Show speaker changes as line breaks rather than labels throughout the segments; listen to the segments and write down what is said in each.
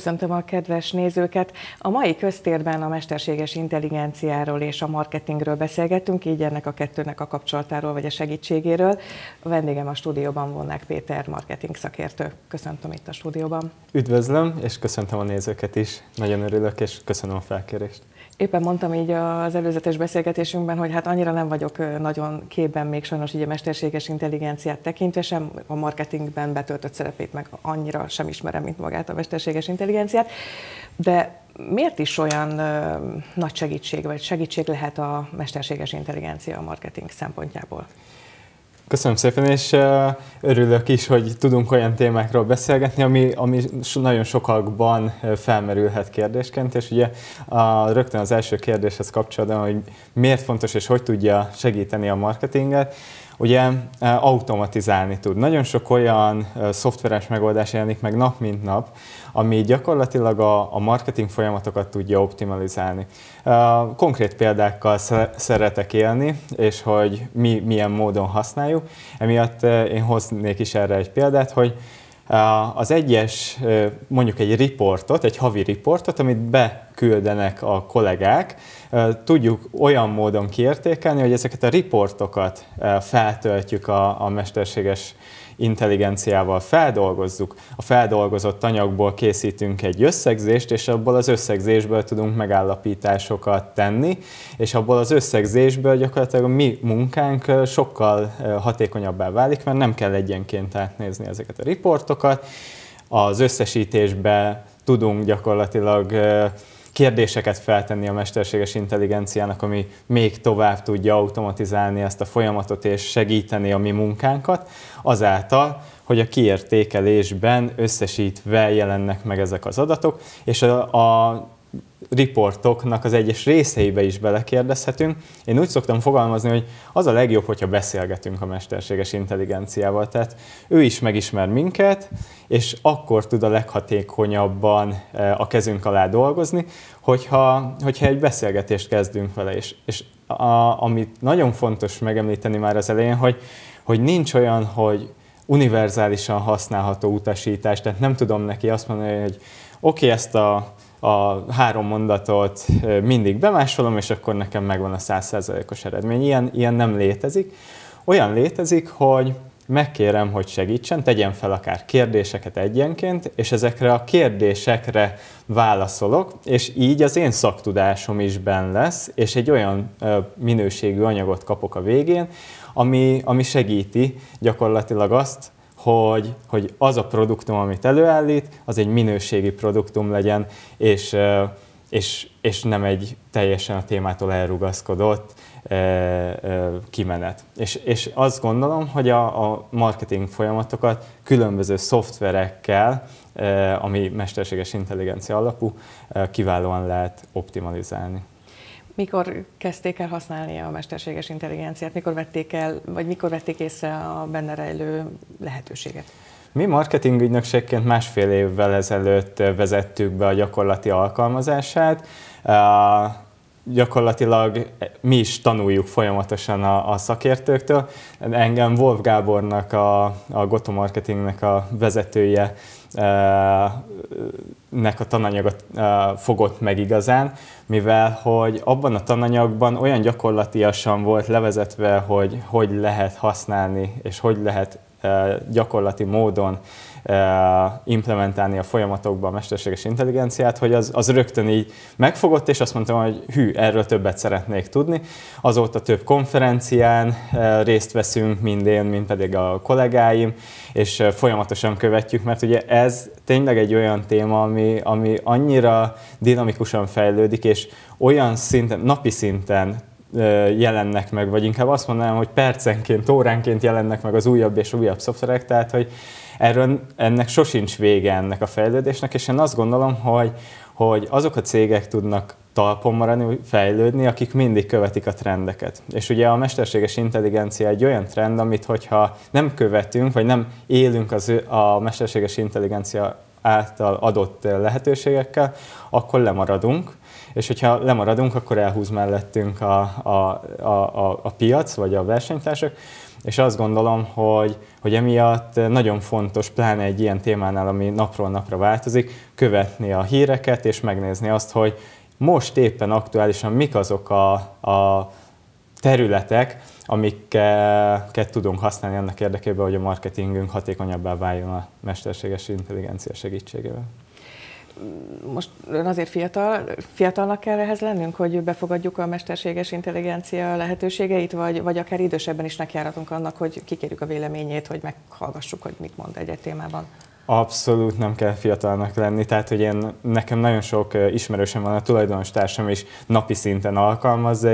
Köszöntöm a kedves nézőket! A mai köztérben a mesterséges intelligenciáról és a marketingről beszélgetünk. így ennek a kettőnek a kapcsolatáról vagy a segítségéről. A vendégem a stúdióban vonnák Péter, marketing szakértő. Köszöntöm itt a stúdióban.
Üdvözlöm, és köszöntöm a nézőket is. Nagyon örülök, és köszönöm a felkérést
éppen mondtam így az előzetes beszélgetésünkben, hogy hát annyira nem vagyok nagyon képben még sajnos így a mesterséges intelligenciát tekintve, sem a marketingben betöltött szerepét meg annyira sem ismerem, mint magát a mesterséges intelligenciát, de miért is olyan ö, nagy segítség, vagy segítség lehet a mesterséges intelligencia a marketing szempontjából?
Köszönöm szépen, és örülök is, hogy tudunk olyan témákról beszélgetni, ami, ami nagyon sokakban felmerülhet kérdésként, és ugye a, rögtön az első kérdéshez kapcsolatban, hogy miért fontos és hogy tudja segíteni a marketinget ugye e, automatizálni tud. Nagyon sok olyan e, szoftveres megoldás jelenik meg nap mint nap, ami gyakorlatilag a, marketing folyamatokat tudja optimalizálni. E, konkrét példákkal szeretek élni, és hogy mi milyen módon használjuk. Emiatt én hoznék is erre egy példát, hogy az egyes, mondjuk egy riportot, egy havi riportot, amit beküldenek a kollégák, tudjuk olyan módon kiértékelni, hogy ezeket a riportokat feltöltjük a, a mesterséges intelligenciával feldolgozzuk, a feldolgozott anyagból készítünk egy összegzést, és abból az összegzésből tudunk megállapításokat tenni, és abból az összegzésből gyakorlatilag a mi munkánk sokkal hatékonyabbá válik, mert nem kell egyenként átnézni ezeket a riportokat, az összesítésbe tudunk gyakorlatilag kérdéseket feltenni a mesterséges intelligenciának, ami még tovább tudja automatizálni ezt a folyamatot és segíteni a mi munkánkat, azáltal, hogy a kiértékelésben összesítve jelennek meg ezek az adatok, és a, a riportoknak az egyes részeibe is belekérdezhetünk. Én úgy szoktam fogalmazni, hogy az a legjobb, hogyha beszélgetünk a mesterséges intelligenciával. Tehát ő is megismer minket, és akkor tud a leghatékonyabban e, a kezünk alá dolgozni, hogyha, hogyha egy beszélgetést kezdünk vele. És, és a, amit nagyon fontos megemlíteni már az elején, hogy, hogy nincs olyan, hogy univerzálisan használható utasítás, tehát nem tudom neki azt mondani, hogy oké, okay, ezt a a három mondatot mindig bemásolom, és akkor nekem megvan a százszerzalékos eredmény. Ilyen, ilyen nem létezik. Olyan létezik, hogy megkérem, hogy segítsen, tegyen fel akár kérdéseket egyenként, és ezekre a kérdésekre válaszolok, és így az én szaktudásom is benn lesz, és egy olyan minőségű anyagot kapok a végén, ami, ami segíti gyakorlatilag azt, hogy, hogy az a produktum, amit előállít, az egy minőségi produktum legyen, és, és, és nem egy teljesen a témától elrugaszkodott kimenet. És, és azt gondolom, hogy a, a marketing folyamatokat különböző szoftverekkel, ami mesterséges intelligencia alapú, kiválóan lehet optimalizálni.
Mikor kezdték el használni a mesterséges intelligenciát? Mikor vették el, vagy mikor vették észre a benne rejlő lehetőséget?
Mi ügynökségként másfél évvel ezelőtt vezettük be a gyakorlati alkalmazását. Uh, gyakorlatilag mi is tanuljuk folyamatosan a, a szakértőktől. Engem Wolf Gábornak, a, a Goto Marketingnek a vezetője uh, nek a tananyagot fogott meg igazán, mivel hogy abban a tananyagban olyan gyakorlatiasan volt levezetve, hogy hogy lehet használni, és hogy lehet gyakorlati módon Eh, implementálni a folyamatokba a mesterséges intelligenciát, hogy az, az rögtön így megfogott, és azt mondtam, hogy hű, erről többet szeretnék tudni. Azóta több konferencián eh, részt veszünk, mind én, mind pedig a kollégáim, és eh, folyamatosan követjük, mert ugye ez tényleg egy olyan téma, ami, ami annyira dinamikusan fejlődik, és olyan szinten, napi szinten jelennek meg, vagy inkább azt mondanám, hogy percenként, óránként jelennek meg az újabb és újabb szoftverek, tehát hogy erről ennek sosincs vége ennek a fejlődésnek, és én azt gondolom, hogy, hogy azok a cégek tudnak talpon maradni, fejlődni, akik mindig követik a trendeket. És ugye a mesterséges intelligencia egy olyan trend, amit hogyha nem követünk, vagy nem élünk az, a mesterséges intelligencia által adott lehetőségekkel, akkor lemaradunk, és hogyha lemaradunk, akkor elhúz mellettünk a, a, a, a, a piac, vagy a versenytársak, és azt gondolom, hogy, hogy emiatt nagyon fontos, pláne egy ilyen témánál, ami napról napra változik, követni a híreket, és megnézni azt, hogy most éppen aktuálisan mik azok a, a területek, amiket tudunk használni annak érdekében, hogy a marketingünk hatékonyabbá váljon a mesterséges intelligencia segítségével
most azért fiatal, fiatalnak kell ehhez lennünk, hogy befogadjuk a mesterséges intelligencia lehetőségeit, vagy, vagy akár idősebben is nekiáratunk annak, hogy kikérjük a véleményét, hogy meghallgassuk, hogy mit mond egy témában.
Abszolút nem kell fiatalnak lenni, tehát hogy én, nekem nagyon sok ismerősöm van, a tulajdonos társam is napi szinten alkalmazza,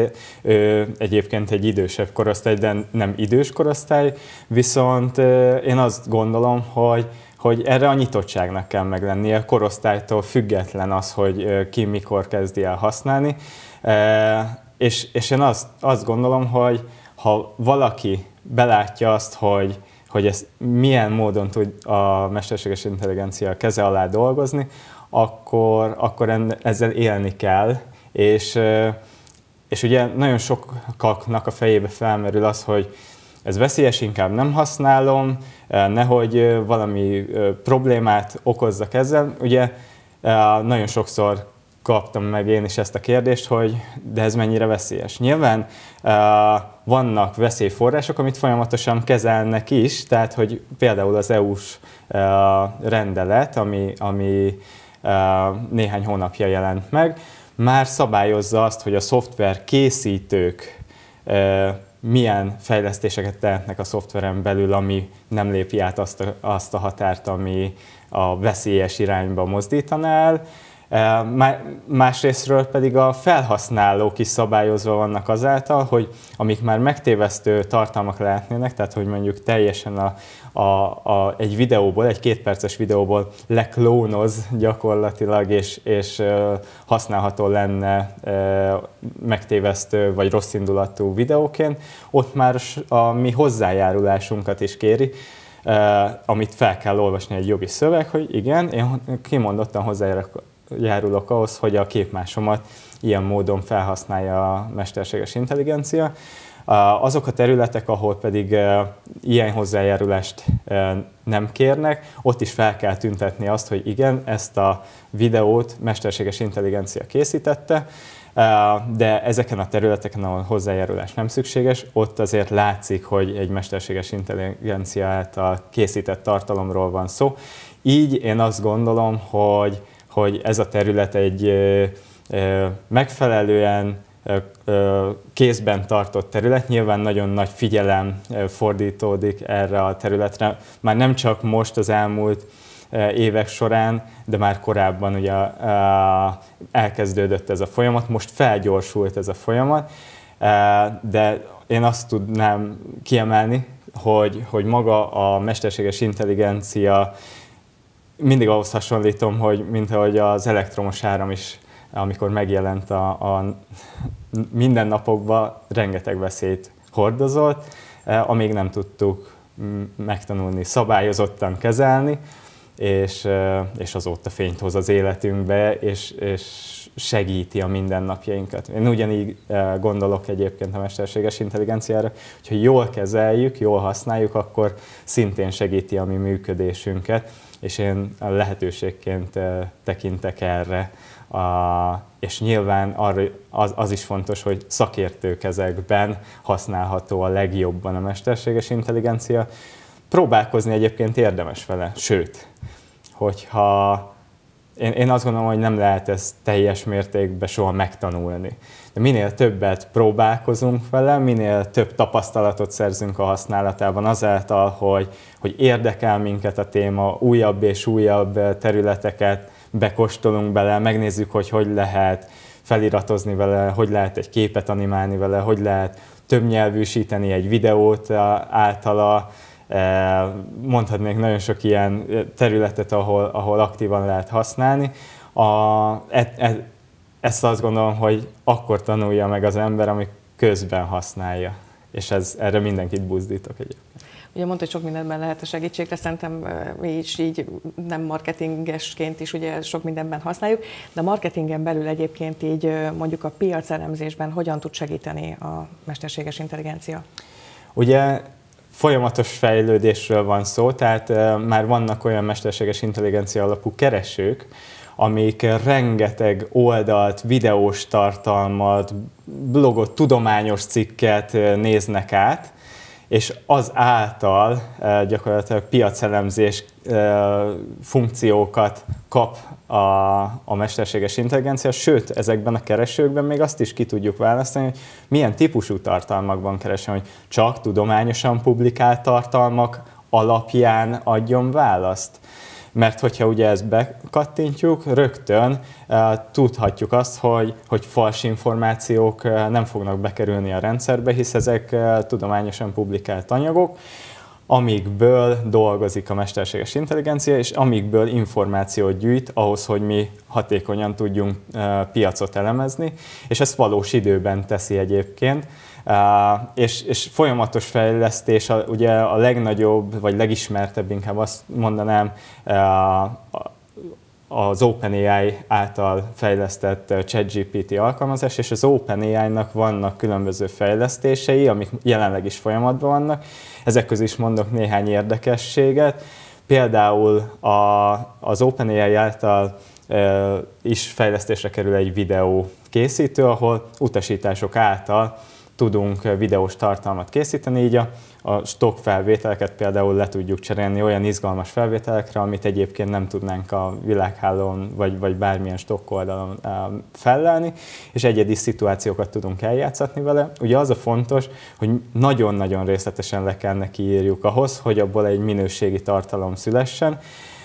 egyébként egy idősebb korosztály, de nem idős korosztály, viszont én azt gondolom, hogy hogy erre a nyitottságnak kell meglennie, a korosztálytól független az, hogy ki mikor kezdi el használni. És, és én azt, azt gondolom, hogy ha valaki belátja azt, hogy, hogy ez milyen módon tud a mesterséges intelligencia keze alá dolgozni, akkor, akkor ezzel élni kell, és, és ugye nagyon sokaknak a fejébe felmerül az, hogy ez veszélyes, inkább nem használom, eh, nehogy eh, valami eh, problémát okozzak ezzel. Ugye nagyon sokszor kaptam meg én is ezt a kérdést, hogy de ez mennyire veszélyes. Nyilván vannak veszélyforrások, amit folyamatosan kezelnek is, tehát hogy például az EU-s rendelet, ami, ami néhány hónapja jelent meg, már szabályozza azt, hogy a szoftver készítők milyen fejlesztéseket tehetnek a szoftveren belül, ami nem lépi át azt a, azt a határt, ami a veszélyes irányba mozdítaná el. E, másrésztről pedig a felhasználók is szabályozva vannak azáltal, hogy amik már megtévesztő tartalmak lehetnének, tehát hogy mondjuk teljesen a, a, a, egy videóból, egy kétperces videóból leklónoz gyakorlatilag, és, és használható lenne megtévesztő vagy rosszindulatú videóként. Ott már a mi hozzájárulásunkat is kéri, amit fel kell olvasni egy jogi szöveg, hogy igen, én kimondottan hozzájárulok ahhoz, hogy a képmásomat ilyen módon felhasználja a mesterséges intelligencia, Eh, azok a területek, ahol pedig eh, ilyen hozzájárulást eh, nem kérnek, ott is fel kell tüntetni azt, hogy igen, ezt a videót mesterséges intelligencia készítette, de ezeken a területeken, ahol hozzájárulás nem szükséges, ott azért látszik, hogy egy mesterséges intelligencia által készített tartalomról van szó. Így én azt gondolom, hogy, hogy ez a terület egy megfelelően kézben tartott terület. Nyilván nagyon nagy figyelem fordítódik erre a területre. Már nem csak most az elmúlt évek során, de már korábban ugye elkezdődött ez a folyamat, most felgyorsult ez a folyamat, de én azt tudnám kiemelni, hogy, hogy maga a mesterséges intelligencia mindig ahhoz hasonlítom, hogy mint ahogy az elektromos áram is amikor megjelent a, a mindennapokban rengeteg veszélyt hordozott, e, amíg nem tudtuk megtanulni szabályozottan kezelni, és, e, és azóta fényt hoz az életünkbe, és, és segíti a mindennapjainkat. Én ugyanígy e, gondolok egyébként a mesterséges intelligenciára, hogyha jól kezeljük, jól használjuk, akkor szintén segíti a mi működésünket, és én lehetőségként tekintek erre, a, és nyilván arra, az, az is fontos, hogy szakértő ezekben használható a legjobban a mesterséges intelligencia. Próbálkozni egyébként érdemes vele, sőt, hogyha én, én azt gondolom, hogy nem lehet ezt teljes mértékben soha megtanulni. De minél többet próbálkozunk vele, minél több tapasztalatot szerzünk a használatában azáltal, hogy, hogy érdekel minket a téma, újabb és újabb területeket bekóstolunk bele, megnézzük, hogy hogy lehet feliratozni vele, hogy lehet egy képet animálni vele, hogy lehet többnyelvűsíteni egy videót eh, általa, eh, mondhatnék nagyon sok ilyen eh, területet, ahol, ahol aktívan lehet használni. A, e, e, ezt azt gondolom, hogy akkor tanulja meg az ember, ami közben használja. És ez, erre mindenkit buzdítok egyébként.
Ugye mondta, hogy sok mindenben lehet a segítség, de szerintem mi is így nem marketingesként is ugye sok mindenben használjuk, de marketingen belül egyébként így mondjuk a elemzésben hogyan tud segíteni a mesterséges intelligencia?
Ugye folyamatos fejlődésről van szó, tehát már vannak olyan mesterséges intelligencia alapú keresők, amik rengeteg oldalt, videós tartalmat, blogot, tudományos cikket néznek át, és az által eh, gyakorlatilag piacelemzés eh, funkciókat kap a, a mesterséges intelligencia, sőt, ezekben a keresőkben még azt is ki tudjuk választani, hogy milyen típusú tartalmakban keresem, hogy csak tudományosan publikált tartalmak alapján adjon választ, mert hogyha ugye ezt bekattintjuk, rögtön eh, tudhatjuk azt, hogy, hogy fals információk eh, nem fognak bekerülni a rendszerbe, hisz ezek eh, tudományosan publikált anyagok, amikből dolgozik a mesterséges intelligencia, és amikből információt gyűjt ahhoz, hogy mi hatékonyan tudjunk piacot elemezni, és ezt valós időben teszi egyébként. Uh, és, és folyamatos fejlesztés, a, ugye a legnagyobb, vagy legismertebb inkább azt mondanám, uh, az OpenAI által fejlesztett ChatGPT alkalmazás, és az OpenAI-nak vannak különböző fejlesztései, amik jelenleg is folyamatban vannak. Ezek közül is mondok néhány érdekességet. Például a, az OpenAI által e, is fejlesztésre kerül egy videó készítő, ahol utasítások által tudunk eh, videós tartalmat készíteni, így a, a stock felvételeket például le tudjuk cserélni olyan izgalmas felvételekre, amit egyébként nem tudnánk a világhálón vagy, vagy bármilyen stock oldalon eh, fellelni, és egyedi szituációkat tudunk eljátszatni vele. Ugye az a fontos, hogy nagyon-nagyon részletesen le kell neki írjuk ahhoz, hogy abból egy minőségi tartalom szülessen,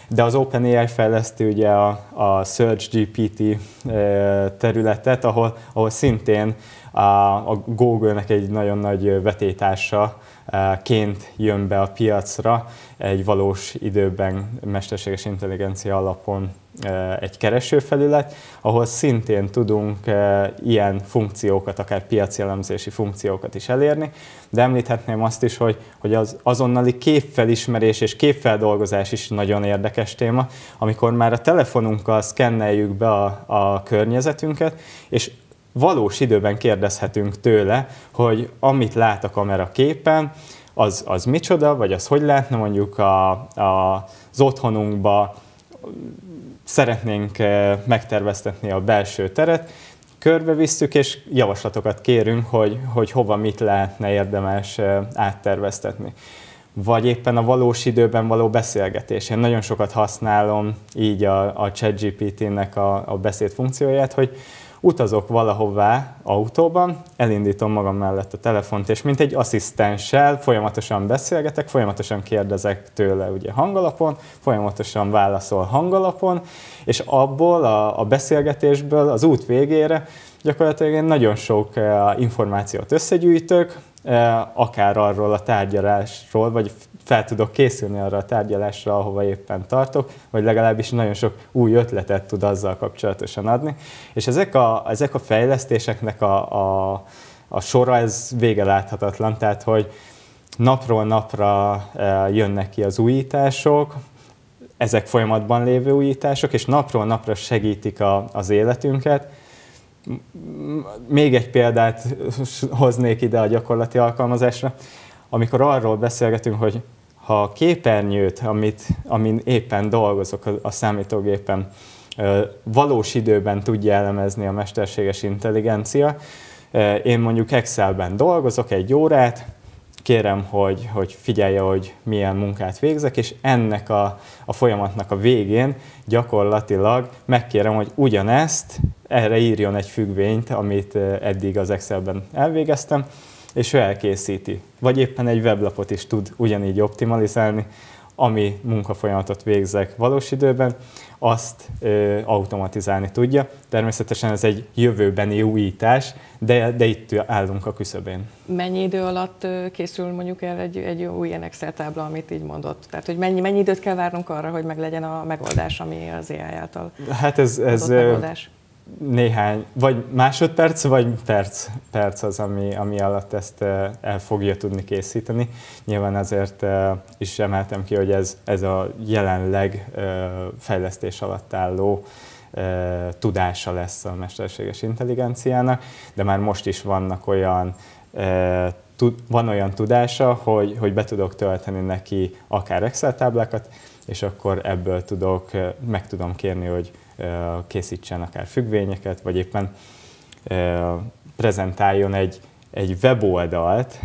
de az OpenAI fejleszti ugye a, a Search GPT eh, területet, ahol, ahol szintén a a Google-nek egy nagyon nagy vetétársa e, ként jön be a piacra egy valós időben mesterséges intelligencia alapon e, egy keresőfelület, ahol szintén tudunk e, ilyen funkciókat, akár piacjellemzési funkciókat is elérni, de említhetném azt is, hogy, hogy az azonnali képfelismerés és képfeldolgozás is nagyon érdekes téma, amikor már a telefonunkkal szkenneljük be a, a környezetünket, és valós időben kérdezhetünk tőle, hogy amit lát a kamera képen, az, az micsoda, vagy az hogy lehetne mondjuk a, a, az otthonunkba, szeretnénk eh, megterveztetni a belső teret, körbevisszük, és javaslatokat kérünk, hogy, hogy hova mit lehetne érdemes eh, átterveztetni. Vagy éppen a valós időben való beszélgetés. Én nagyon sokat használom így a, a ChatGPT-nek a, a beszéd funkcióját, hogy, Utazok valahová autóban, elindítom magam mellett a telefont, és mint egy asszisztenssel folyamatosan beszélgetek, folyamatosan kérdezek tőle ugye hangalapon, folyamatosan válaszol hangalapon, és abból a, a beszélgetésből az út végére gyakorlatilag én nagyon sok eh, információt összegyűjtök, eh, akár arról a tárgyalásról, vagy fel tudok készülni arra a tárgyalásra, ahova éppen tartok, vagy legalábbis nagyon sok új ötletet tud azzal kapcsolatosan adni. És ezek a, ezek a fejlesztéseknek a, a, a sora, ez vége láthatatlan, tehát hogy napról napra e, jönnek ki az újítások, ezek folyamatban lévő újítások, és napról napra segítik a, az életünket. Még egy példát hoznék ide a gyakorlati alkalmazásra. Amikor arról beszélgetünk, hogy ha a képernyőt, amit, amin éppen dolgozok a, a számítógépen, valós időben tudja elemezni a mesterséges intelligencia. Én mondjuk Excelben dolgozok egy órát, kérem, hogy, hogy figyelje, hogy milyen munkát végzek, és ennek a, a folyamatnak a végén gyakorlatilag megkérem, hogy ugyanezt erre írjon egy függvényt, amit eddig az Excelben elvégeztem, és ő elkészíti. Vagy éppen egy weblapot is tud ugyanígy optimalizálni, ami munkafolyamatot végzek valós időben, azt ö, automatizálni tudja. Természetesen ez egy jövőbeni újítás, de, de itt állunk a küszöbén.
Mennyi idő alatt készül mondjuk el egy, egy új Excel tábla, amit így mondott? Tehát, hogy mennyi, mennyi időt kell várnunk arra, hogy meglegyen a megoldás, ami az AI által Hát ez, ez megoldás?
néhány, vagy másodperc, vagy perc, perc az, ami, ami alatt ezt eh, el fogja tudni készíteni. Nyilván azért eh, is emeltem ki, hogy ez, ez a jelenleg eh, fejlesztés alatt álló tudása lesz a mesterséges intelligenciának, de már most is vannak olyan van olyan tudása, hogy, hogy be tudok tölteni neki akár Excel táblákat, és akkor ebből tudok, meg tudom kérni, hogy készítsen akár függvényeket, vagy éppen prezentáljon egy, egy weboldalt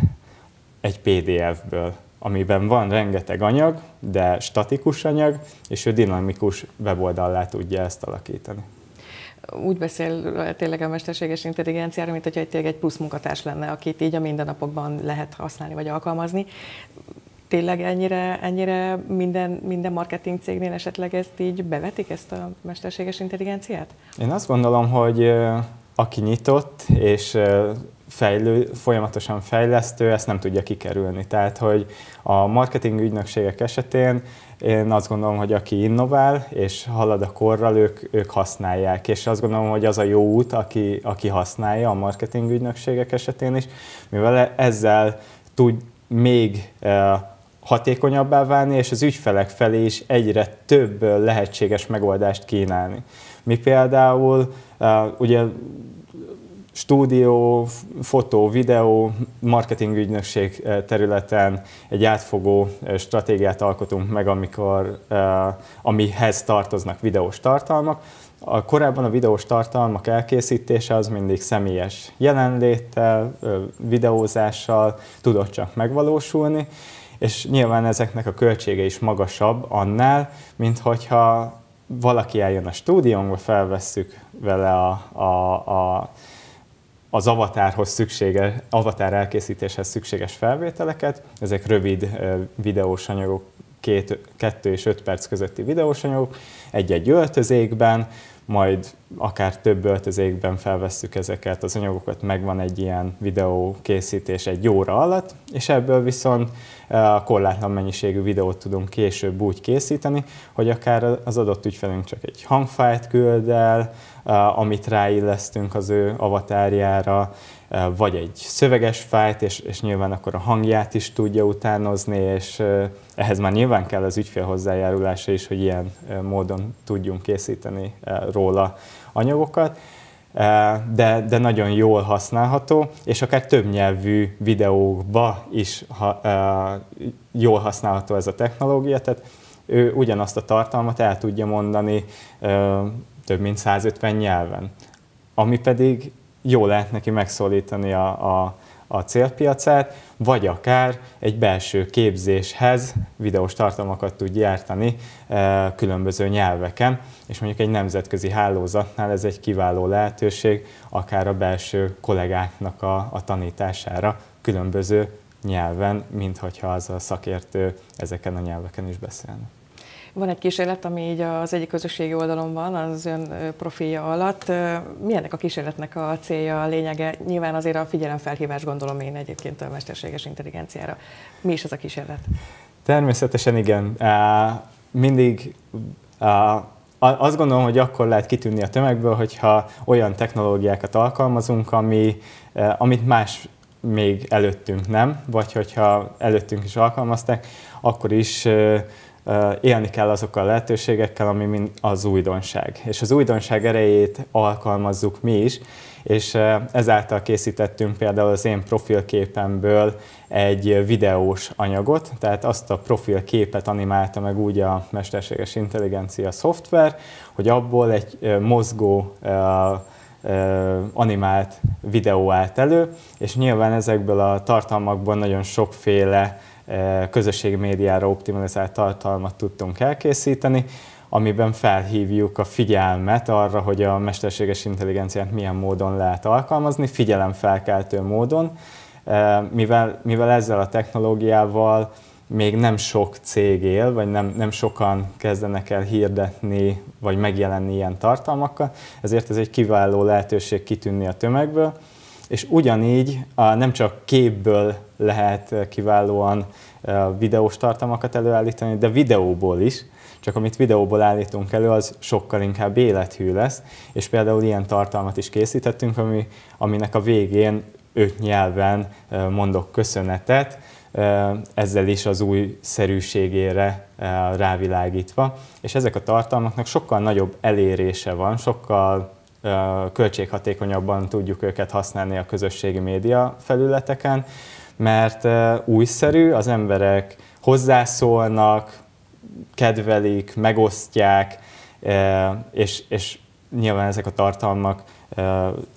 egy PDF-ből, amiben van rengeteg anyag, de statikus anyag, és ő dinamikus weboldallá tudja ezt alakítani
úgy beszél tényleg a mesterséges intelligenciára, mint hogyha egy egy plusz munkatárs lenne, akit így a mindennapokban lehet használni vagy alkalmazni tényleg ennyire, ennyire minden, minden marketing cégnél esetleg ezt így bevetik, ezt a mesterséges intelligenciát?
Én azt gondolom, hogy aki nyitott és fejlő, folyamatosan fejlesztő, ezt nem tudja kikerülni. Tehát, hogy a marketing ügynökségek esetén én azt gondolom, hogy aki innovál és halad a korral, ők, ők használják. És azt gondolom, hogy az a jó út, aki, aki használja a marketing ügynökségek esetén is, mivel e-, ezzel tud még hatékonyabbá válni, és az ügyfelek felé is egyre több lehetséges megoldást kínálni. Mi például ugye stúdió, fotó, videó, marketing ügynökség területen egy átfogó stratégiát alkotunk meg, amikor, amihez tartoznak videós tartalmak. A korábban a videós tartalmak elkészítése az mindig személyes jelenléttel, videózással tudott csak megvalósulni, és nyilván ezeknek a költsége is magasabb annál, mint hogyha valaki eljön a stúdiónkba, felvesszük vele a, a, a az avatárhoz szükséges, avatár elkészítéshez szükséges felvételeket, ezek rövid videós anyagok, két, kettő és öt perc közötti videós anyagok, egy-egy öltözékben, majd akár több öltözékben felvesszük ezeket az anyagokat, megvan egy ilyen videó készítés egy óra alatt, és ebből viszont eh, a korlátlan mennyiségű videót tudunk később úgy készíteni, hogy akár az adott ügyfelünk csak egy hangfájt küld el, eh, amit ráillesztünk az ő avatárjára, vagy egy szöveges fájt, és, és nyilván akkor a hangját is tudja utánozni, és ehhez már nyilván kell az ügyfél hozzájárulása is, hogy ilyen módon tudjunk készíteni róla anyagokat de, de nagyon jól használható, és akár többnyelvű videókba is ha, jól használható ez a technológia, tehát ő ugyanazt a tartalmat el tudja mondani több mint 150 nyelven, ami pedig jól lehet neki megszólítani a, a, a célpiacát, vagy akár egy belső képzéshez videós tartalmakat tud gyártani e, különböző nyelveken, és mondjuk egy nemzetközi hálózatnál ez egy kiváló lehetőség, akár a belső kollégáknak a, a tanítására különböző nyelven, mint hogyha az a szakértő ezeken a nyelveken is beszélne.
Van egy kísérlet, ami így az egyik közösségi oldalon van, az ön profilja alatt. Milyennek a kísérletnek a célja, a lényege? Nyilván azért a figyelemfelhívás gondolom én egyébként a mesterséges intelligenciára. Mi is ez a kísérlet?
Természetesen igen. Mindig azt gondolom, hogy akkor lehet kitűnni a tömegből, hogyha olyan technológiákat alkalmazunk, ami, amit más még előttünk nem, vagy hogyha előttünk is alkalmazták, akkor is élni kell azokkal a lehetőségekkel, ami mind az újdonság. És az újdonság erejét alkalmazzuk mi is, és ezáltal készítettünk például az én profilképemből egy videós anyagot, tehát azt a profilképet animálta meg úgy a mesterséges intelligencia szoftver, hogy abból egy mozgó animált videó állt elő, és nyilván ezekből a tartalmakból nagyon sokféle E, közösségi médiára optimalizált tartalmat tudtunk elkészíteni, amiben felhívjuk a figyelmet arra, hogy a mesterséges intelligenciát milyen módon lehet alkalmazni, figyelemfelkeltő módon, e, mivel, mivel ezzel a technológiával még nem sok cég él, vagy nem, nem sokan kezdenek el hirdetni, vagy megjelenni ilyen tartalmakkal, ezért ez egy kiváló lehetőség kitűnni a tömegből, és ugyanígy a, nem csak képből lehet eh, kiválóan eh, videós tartalmakat előállítani, de videóból is, csak amit videóból állítunk elő, az sokkal inkább élethű lesz, és például ilyen tartalmat is készítettünk, ami, aminek a végén öt nyelven eh, mondok köszönetet, ezzel is az új szerűségére rávilágítva, és ezek a tartalmaknak sokkal nagyobb elérése van, sokkal költséghatékonyabban tudjuk őket használni a közösségi média felületeken, mert újszerű, az emberek hozzászólnak, kedvelik, megosztják, és, és nyilván ezek a tartalmak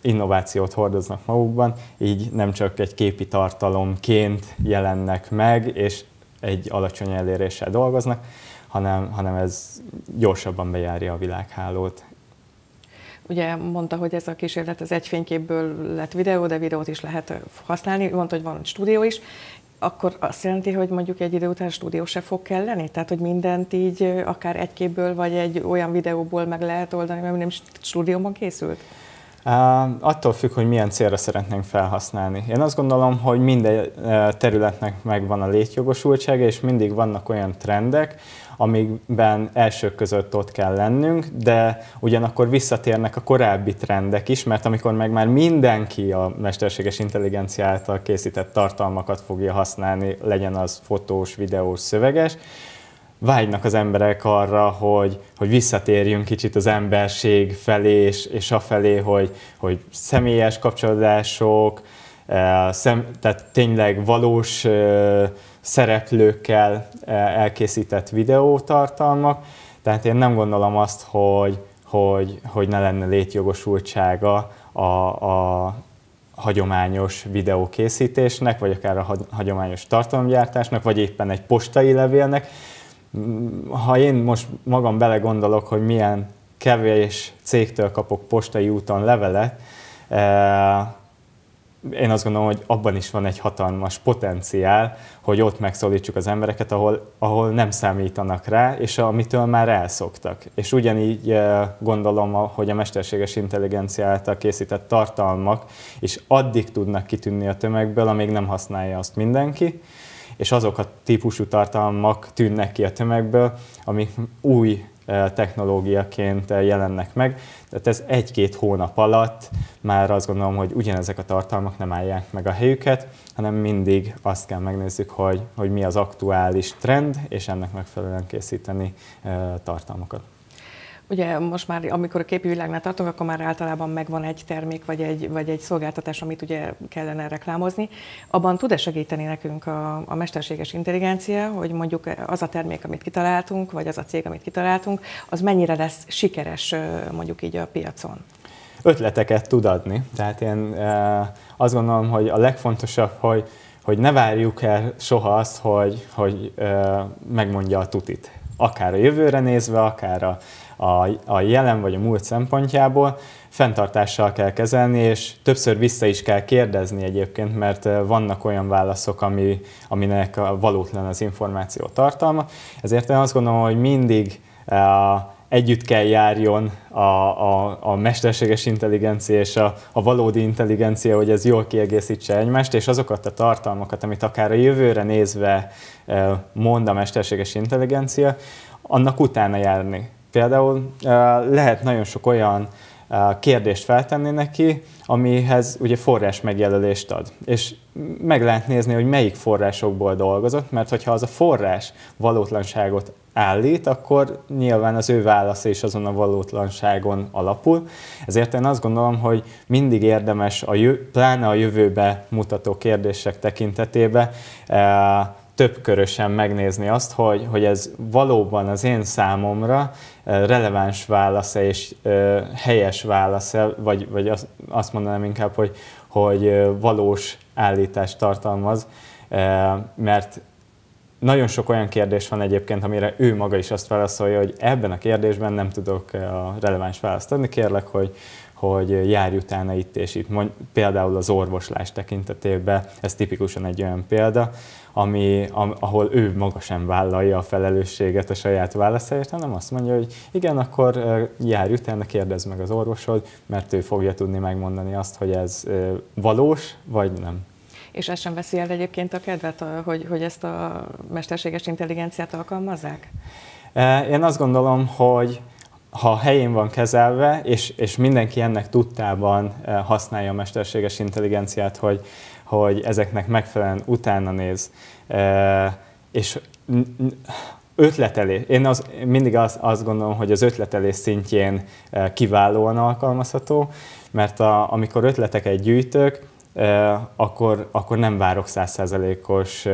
innovációt hordoznak magukban, így nem csak egy képi tartalomként jelennek meg, és egy alacsony eléréssel dolgoznak, hanem, hanem ez gyorsabban bejárja a világhálót.
Ugye mondta, hogy ez a kísérlet az egy fényképből lett videó, de videót is lehet használni. Mondta, hogy van egy stúdió is. Akkor azt jelenti, hogy mondjuk egy idő után stúdió se fog kelleni? Tehát, hogy mindent így akár egy képből vagy egy olyan videóból meg lehet oldani, mert nem stúdióban
készült? Uh, attól függ, hogy milyen célra szeretnénk felhasználni. Én azt gondolom, hogy minden területnek megvan a létjogosultsága, és mindig vannak olyan trendek, amikben elsők között ott kell lennünk, de ugyanakkor visszatérnek a korábbi trendek is, mert amikor meg már mindenki a mesterséges intelligencia által készített tartalmakat fogja használni, legyen az fotós, videós, szöveges, vágynak az emberek arra, hogy, hogy visszatérjünk kicsit az emberség felé és, és afelé, hogy, hogy személyes kapcsolódások, Eh, szem, tehát tényleg valós eh, szereplőkkel eh, elkészített videótartalmak, tehát én nem gondolom azt, hogy, hogy, hogy ne lenne létjogosultsága a, a hagyományos videókészítésnek, vagy akár a hagyományos tartalomgyártásnak, vagy éppen egy postai levélnek. Mm, ha én most magam belegondolok, hogy milyen kevés cégtől kapok postai úton levelet, én azt gondolom, hogy abban is van egy hatalmas potenciál, hogy ott megszólítsuk az embereket, ahol, ahol nem számítanak rá, és amitől már elszoktak. És ugyanígy eh, gondolom, hogy a mesterséges intelligencia által készített tartalmak is addig tudnak kitűnni a tömegből, amíg nem használja azt mindenki, és azok a típusú tartalmak tűnnek ki a tömegből, amik új eh, technológiaként eh, jelennek meg. Tehát ez egy-két hónap alatt már azt gondolom, hogy ugyanezek a tartalmak nem állják meg a helyüket, hanem mindig azt kell megnézzük, hogy, hogy mi az aktuális trend, és ennek megfelelően készíteni tartalmakat.
Ugye most már, amikor a képi világnál tartunk, akkor már általában megvan egy termék vagy egy, vagy egy szolgáltatás, amit ugye kellene reklámozni. Abban tud-e segíteni nekünk a, a mesterséges intelligencia, hogy mondjuk az a termék, amit kitaláltunk, vagy az a cég, amit kitaláltunk, az mennyire lesz sikeres mondjuk így a piacon?
ötleteket tud adni. Tehát én azt gondolom, hogy a legfontosabb, hogy, hogy ne várjuk el soha azt, hogy, hogy megmondja a tutit. Akár a jövőre nézve, akár a, a, a jelen vagy a múlt szempontjából fenntartással kell kezelni, és többször vissza is kell kérdezni egyébként, mert vannak olyan válaszok, ami, aminek valótlan az információ tartalma. Ezért én azt gondolom, hogy mindig együtt kell járjon a, a, a mesterséges intelligencia és a, a valódi intelligencia, hogy ez jól kiegészítse egymást, és azokat a tartalmakat, amit akár a jövőre nézve e, mond a mesterséges intelligencia, annak utána járni. Például e, lehet nagyon sok olyan e, kérdést feltenni neki, amihez ugye forrás megjelölést ad. És meg lehet nézni, hogy melyik forrásokból dolgozott, mert hogyha az a forrás valótlanságot állít, akkor nyilván az ő válasz és azon a valótlanságon alapul. Ezért én azt gondolom, hogy mindig érdemes, a jö, pláne a jövőbe mutató kérdések tekintetében e, eh, többkörösen megnézni azt, hogy, hogy ez valóban az én számomra eh, releváns válasz-e és e, helyes válasz-e, vagy, vagy azt, azt mondanám inkább, hogy, hogy valós állítást tartalmaz, e, mert nagyon sok olyan kérdés van egyébként, amire ő maga is azt válaszolja, hogy ebben a kérdésben nem tudok eh, a releváns választ adni. Kérlek, hogy, hogy járj utána itt és itt. Mondj, például az orvoslás tekintetében, ez tipikusan egy olyan példa, ami, ahol ő maga sem vállalja a felelősséget a saját válaszáért, hanem azt mondja, hogy igen, akkor eh, járj utána, kérdezd meg az orvosod, mert ő fogja tudni megmondani azt, hogy ez eh, valós, vagy nem
és ez sem veszi el egyébként a kedvet, hogy, hogy ezt a mesterséges intelligenciát alkalmazzák?
E, én azt gondolom, hogy ha helyén van kezelve, és, és mindenki ennek tudtában e, használja a mesterséges intelligenciát, hogy, hogy ezeknek megfelelően utána néz, e, és ötletelés. Én az, mindig az, azt gondolom, hogy az ötletelés szintjén kiválóan alkalmazható, mert a, amikor ötleteket gyűjtök, akkor, akkor nem várok százszerzelékos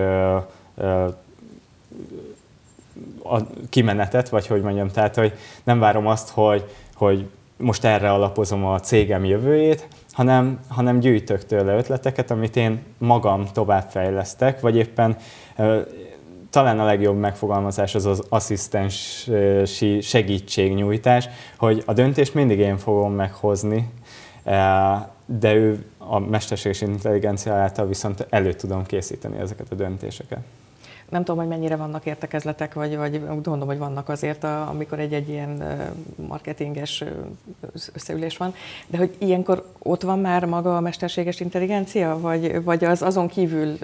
kimenetet, vagy hogy mondjam, tehát hogy nem várom azt, hogy, hogy most erre alapozom a cégem jövőjét, hanem, hanem gyűjtök tőle ötleteket, amit én magam továbbfejlesztek, vagy éppen talán a legjobb megfogalmazás az az asszisztensi segítségnyújtás, hogy a döntést mindig én fogom meghozni, de ő a mesterséges intelligencia által viszont elő tudom készíteni ezeket a döntéseket.
Nem tudom, hogy mennyire vannak értekezletek, vagy, vagy gondolom, hogy vannak azért, a, amikor egy-egy ilyen marketinges összeülés van, de hogy ilyenkor ott van már maga a mesterséges intelligencia, vagy, vagy az azon kívül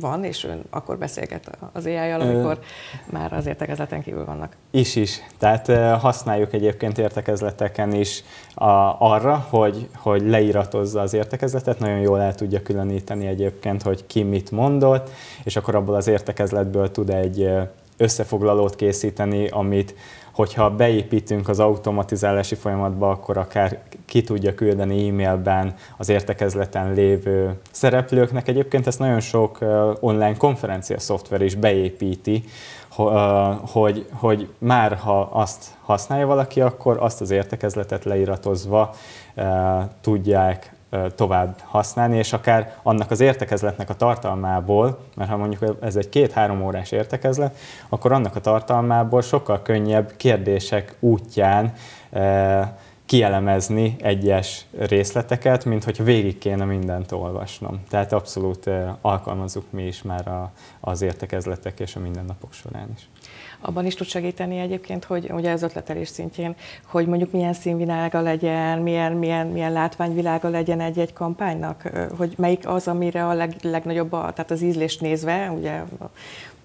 van, és ön akkor beszélget az ai amikor Ö... már az értekezleten
kívül vannak. Is is. Tehát használjuk egyébként értekezleteken is a, arra, hogy, hogy leíratozza az értekezletet, nagyon jól el tudja különíteni egyébként, hogy ki mit mondott, és akkor abból az értekezletből tud egy összefoglalót készíteni, amit hogyha beépítünk az automatizálási folyamatba, akkor akár ki tudja küldeni e-mailben az értekezleten lévő szereplőknek. Egyébként ezt nagyon sok online konferencia szoftver is beépíti, hogy, hogy már ha azt használja valaki, akkor azt az értekezletet leiratozva tudják tovább használni, és akár annak az értekezletnek a tartalmából, mert ha mondjuk ez egy két-három órás értekezlet, akkor annak a tartalmából sokkal könnyebb kérdések útján kielemezni egyes részleteket, mint hogy végig kéne mindent olvasnom. Tehát abszolút alkalmazzuk mi is már a, az értekezletek és a mindennapok során is.
Abban is tud segíteni egyébként, hogy ugye az ötletelés szintjén, hogy mondjuk milyen színvilága legyen, milyen, milyen, milyen látványvilága legyen egy-egy kampánynak, hogy melyik az, amire a leg, legnagyobb, a, tehát az ízlést nézve, ugye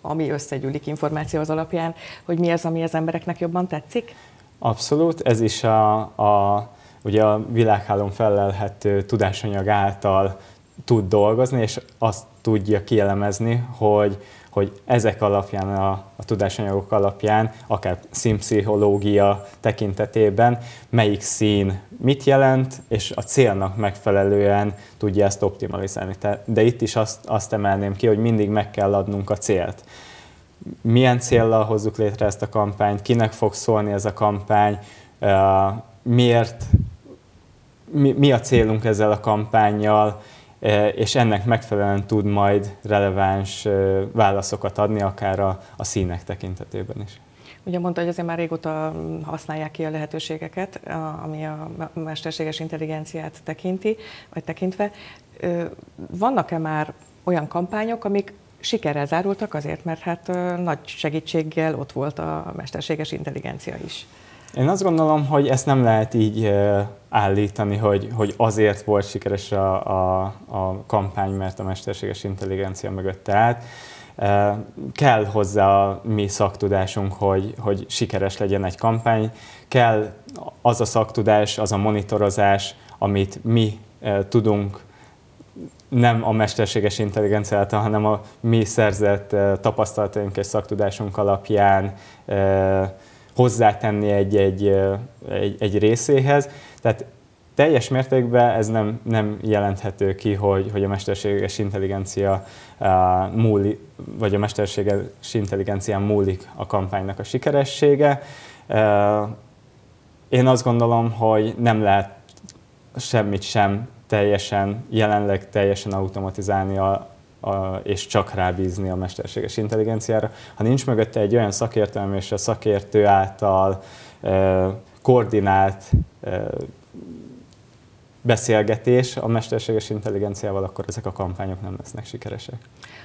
ami összegyűlik információ az alapján, hogy mi az, ami az embereknek jobban tetszik?
Abszolút, ez is a, a, ugye a világhálón felelhető tudásanyag által tud dolgozni, és azt tudja kielemezni, hogy, hogy ezek alapján, a, a tudásanyagok alapján, akár színpszichológia tekintetében, melyik szín mit jelent, és a célnak megfelelően tudja ezt optimalizálni. De itt is azt, azt emelném ki, hogy mindig meg kell adnunk a célt milyen célral hozzuk létre ezt a kampányt, kinek fog szólni ez a kampány, miért, mi, mi a célunk ezzel a kampányjal, és ennek megfelelően tud majd releváns válaszokat adni, akár a, a színek tekintetében is.
Ugye mondta, hogy azért már régóta használják ki a lehetőségeket, ami a mesterséges intelligenciát tekinti, vagy tekintve. Vannak-e már olyan kampányok, amik sikerrel zárultak azért, mert hát nagy segítséggel ott volt a mesterséges intelligencia is.
Én azt gondolom, hogy ezt nem lehet így állítani, hogy, hogy azért volt sikeres a, a, a kampány, mert a mesterséges intelligencia mögött állt. Kell hozzá a mi szaktudásunk, hogy, hogy sikeres legyen egy kampány. Kell az a szaktudás, az a monitorozás, amit mi tudunk nem a mesterséges intelligencia által, hanem a mi szerzett eh, tapasztalataink és szaktudásunk alapján eh, hozzátenni egy-egy eh, egy, egy részéhez. Tehát teljes mértékben ez nem, nem jelenthető ki, hogy, hogy a mesterséges intelligencia múli, vagy a mesterséges intelligencián múlik a kampánynak a sikeressége. én azt gondolom, hogy nem lehet semmit sem teljesen, jelenleg teljesen automatizálni a, a, és csak rábízni a mesterséges intelligenciára. Ha nincs mögötte egy olyan szakértelm és a szakértő által e, koordinált e, beszélgetés a mesterséges intelligenciával, akkor ezek a kampányok nem lesznek sikeresek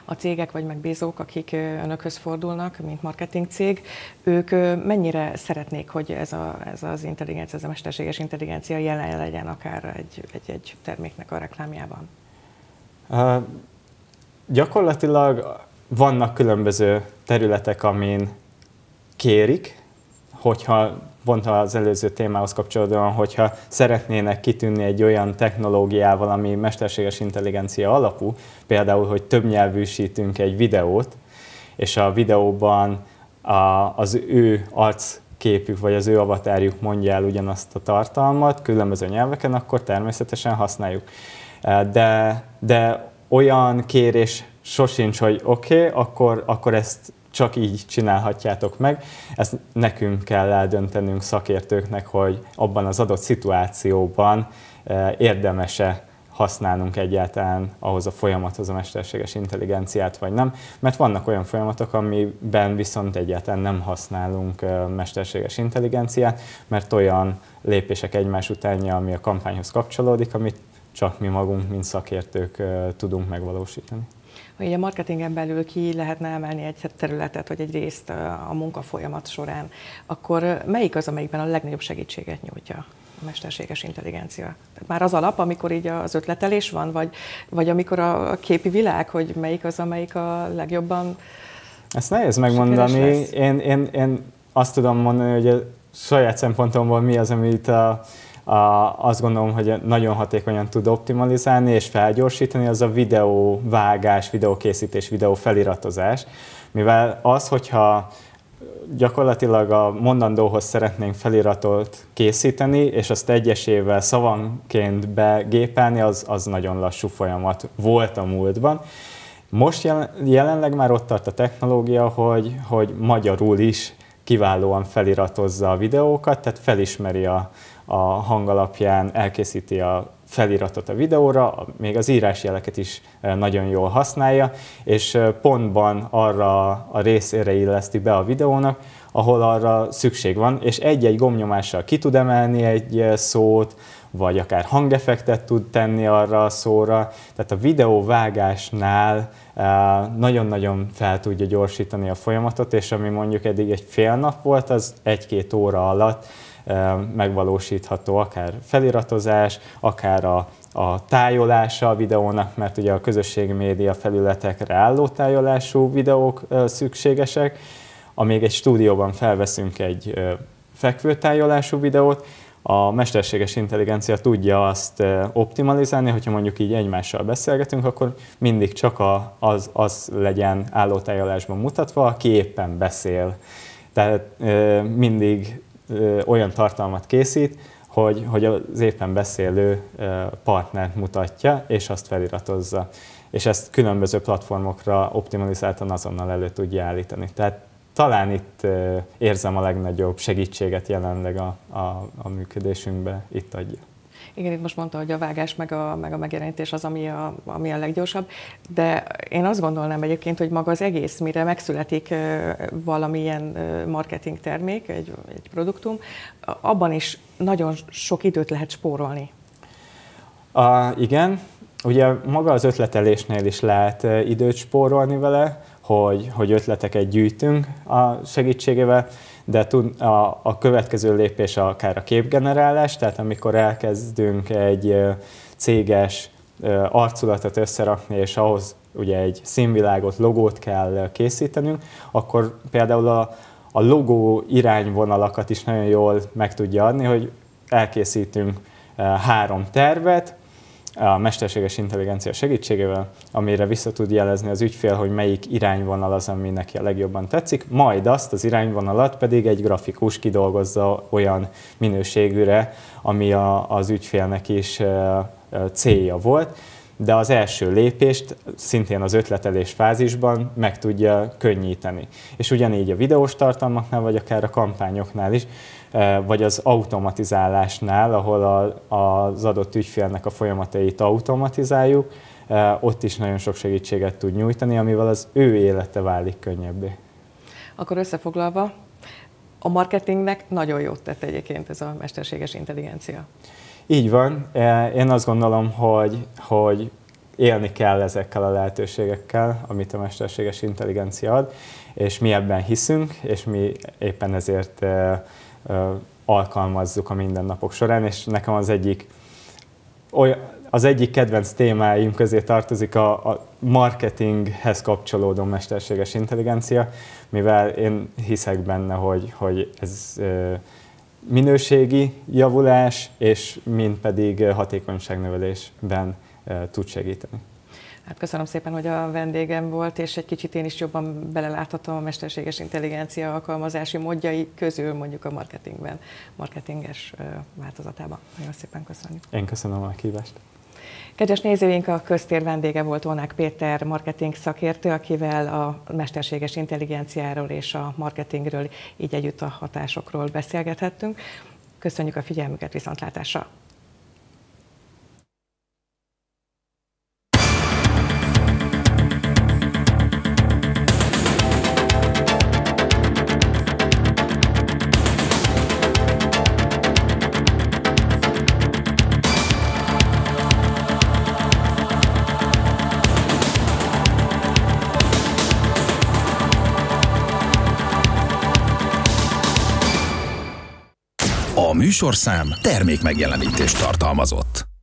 a cégek vagy megbízók, akik önökhöz fordulnak, mint marketing cég, ők mennyire szeretnék, hogy ez, a, ez az intelligencia, ez a mesterséges intelligencia jelen legyen akár egy, egy, egy terméknek a reklámjában?
Uh, gyakorlatilag vannak különböző területek, amin kérik, hogyha pont az előző témához kapcsolódóan, hogyha szeretnének kitűnni egy olyan technológiával, ami mesterséges intelligencia alapú, például, hogy többnyelvűsítünk egy videót, és a videóban a, az ő arc képük, vagy az ő avatárjuk mondja el ugyanazt a tartalmat különböző nyelveken, akkor természetesen használjuk. E, de, de olyan kérés sosincs, hogy oké, okay, akkor, akkor ezt csak így csinálhatjátok meg. Ezt nekünk kell eldöntenünk szakértőknek, hogy abban az adott szituációban eh, érdemese használnunk egyáltalán ahhoz a folyamathoz a mesterséges intelligenciát, vagy nem. Mert vannak olyan folyamatok, amiben viszont egyáltalán nem használunk eh, mesterséges intelligenciát, mert olyan lépések egymás utánja, ami a kampányhoz kapcsolódik, amit csak mi magunk, mint szakértők eh, tudunk megvalósítani
hogy a marketingen belül ki lehetne emelni egy területet, vagy egy részt a munkafolyamat során, akkor melyik az, amelyikben a legnagyobb segítséget nyújtja? a mesterséges intelligencia? Tehát már az alap, amikor így az ötletelés van, vagy, vagy amikor a képi világ, hogy melyik az, amelyik a legjobban
Ezt nehéz megmondani. Én, én, én azt tudom mondani, hogy a saját szempontomból mi az, amit a a, azt gondolom, hogy nagyon hatékonyan tud optimalizálni és felgyorsítani, az a videóvágás, videókészítés, videófeliratozás. Mivel az, hogyha gyakorlatilag a mondandóhoz szeretnénk feliratot készíteni, és azt egyesével szavanként begépelni, az, az nagyon lassú folyamat volt a múltban. Most jelenleg már ott tart a technológia, hogy, hogy magyarul is kiválóan feliratozza a videókat, tehát felismeri a, a hang alapján elkészíti a feliratot a videóra, még az írásjeleket is nagyon jól használja, és pontban arra a részére illeszti be a videónak, ahol arra szükség van, és egy-egy gomnyomással ki tud emelni egy szót, vagy akár hangeffektet tud tenni arra a szóra. Tehát a videóvágásnál nagyon-nagyon fel tudja gyorsítani a folyamatot, és ami mondjuk eddig egy fél nap volt, az egy-két óra alatt megvalósítható, akár feliratozás, akár a, a tájolása a videónak, mert ugye a közösségi média felületekre álló tájolású videók szükségesek, amíg egy stúdióban felveszünk egy fekvőtájolású videót, a mesterséges intelligencia tudja azt optimalizálni, hogyha mondjuk így egymással beszélgetünk, akkor mindig csak az, az legyen állótájolásban mutatva, aki éppen beszél. Tehát mindig olyan tartalmat készít, hogy, hogy az éppen beszélő partnert mutatja, és azt feliratozza. És ezt különböző platformokra optimalizáltan azonnal elő tudja állítani. Tehát talán itt érzem a legnagyobb segítséget jelenleg a, a, a működésünkbe, itt adja.
Igen, itt most mondta, hogy a vágás meg a, meg a megjelenítés az, ami a, ami a leggyorsabb, de én azt gondolnám egyébként, hogy maga az egész, mire megszületik valamilyen marketing termék, egy, egy produktum, abban is nagyon sok időt lehet spórolni.
A, igen, ugye maga az ötletelésnél is lehet időt spórolni vele, hogy, hogy ötleteket gyűjtünk a segítségével, de tud, a, a következő lépés akár a képgenerálás, tehát amikor elkezdünk egy céges arculatot összerakni, és ahhoz ugye egy színvilágot, logót kell készítenünk, akkor például a, a logó irányvonalakat is nagyon jól meg tudja adni, hogy elkészítünk három tervet, a mesterséges intelligencia segítségével, amire vissza tud jelezni az ügyfél, hogy melyik irányvonal az, ami neki a legjobban tetszik, majd azt az irányvonalat pedig egy grafikus kidolgozza olyan minőségűre, ami a, az ügyfélnek is célja volt de az első lépést szintén az ötletelés fázisban meg tudja könnyíteni. És ugyanígy a videós tartalmaknál, vagy akár a kampányoknál is, vagy az automatizálásnál, ahol a, az adott ügyfélnek a folyamatait automatizáljuk, ott is nagyon sok segítséget tud nyújtani, amivel az ő élete válik könnyebbé.
Akkor összefoglalva, a marketingnek nagyon jót tett egyébként ez a mesterséges intelligencia.
Így van. Én azt gondolom, hogy, hogy élni kell ezekkel a lehetőségekkel, amit a mesterséges intelligencia ad, és mi ebben hiszünk, és mi éppen ezért alkalmazzuk a mindennapok során, és nekem az egyik olyan, az egyik kedvenc témáim közé tartozik a, a marketinghez kapcsolódó mesterséges intelligencia, mivel én hiszek benne, hogy, hogy ez minőségi javulás, és mind pedig hatékonyságnövelésben tud segíteni.
Hát köszönöm szépen, hogy a vendégem volt, és egy kicsit én is jobban beleláthatom a mesterséges intelligencia alkalmazási módjai közül mondjuk a marketingben, marketinges változatában. Nagyon szépen köszönjük.
Én köszönöm a kívást.
Kedves nézőink, a köztér vendége volt Onák Péter marketing szakértő, akivel a mesterséges intelligenciáról és a marketingről így együtt a hatásokról beszélgethettünk. Köszönjük a figyelmüket, viszontlátásra! műsorszám termék tartalmazott.